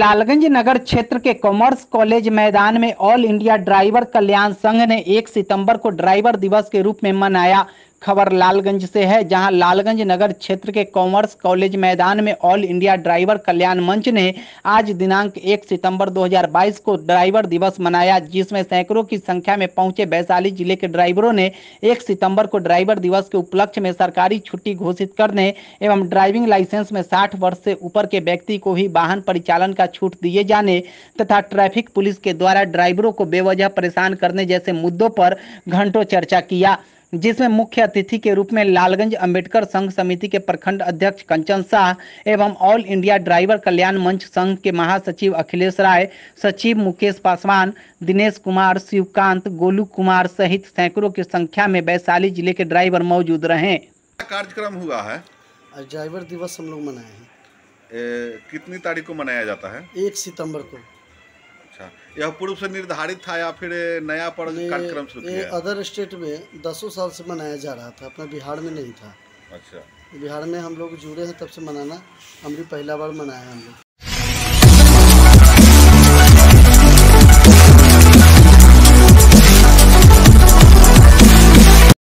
लालगंज नगर क्षेत्र के commerce college मैदान में ऑल इंडिया ड्राइवर कल्याण संघ ने 1 सितंबर को ड्राइवर दिवस के रूप में मनाया खबर लालगंज से है जहां लालगंज नगर क्षेत्र के कॉमर्स कॉलेज मैदान में ऑल इंडिया ड्राइवर कल्याण मंच ने आज दिनांक 1 सितंबर 2022 को ड्राइवर दिवस मनाया जिसमें सैकड़ों की संख्या में पहुंचे वैशाली जिले के ड्राइवरों ने 1 सितंबर को ड्राइवर दिवस के उपलक्ष्य में सरकारी छुट्टी घोषित करने एवं ड्राइविंग लाइसेंस में साठ वर्ष से ऊपर के व्यक्ति को ही वाहन परिचालन का छूट दिए जाने तथा ट्रैफिक पुलिस के द्वारा ड्राइवरों को बेवजह परेशान करने जैसे मुद्दों पर घंटों चर्चा किया जिसमें मुख्य अतिथि के रूप में लालगंज अंबेडकर संघ समिति के प्रखंड अध्यक्ष कंचन शाह एवं ऑल इंडिया ड्राइवर कल्याण मंच संघ के महासचिव अखिलेश राय सचिव मुकेश पासवान दिनेश कुमार शिवकांत गोलू कुमार सहित सैकड़ों की संख्या में वैशाली जिले के ड्राइवर मौजूद रहे कार्यक्रम हुआ है ड्राइवर दिवस हम लोग मनाए हैं कितनी तारीख को मनाया जाता है एक सितम्बर को अच्छा यह पूर्व से निर्धारित था या फिर नया कार्यक्रम शुरू किया अदर स्टेट में दसों साल से मनाया जा रहा था अपना बिहार में नहीं था अच्छा बिहार में हम लोग जुड़े हैं तब से मनाना हम भी पहला बार मनाया हम लोग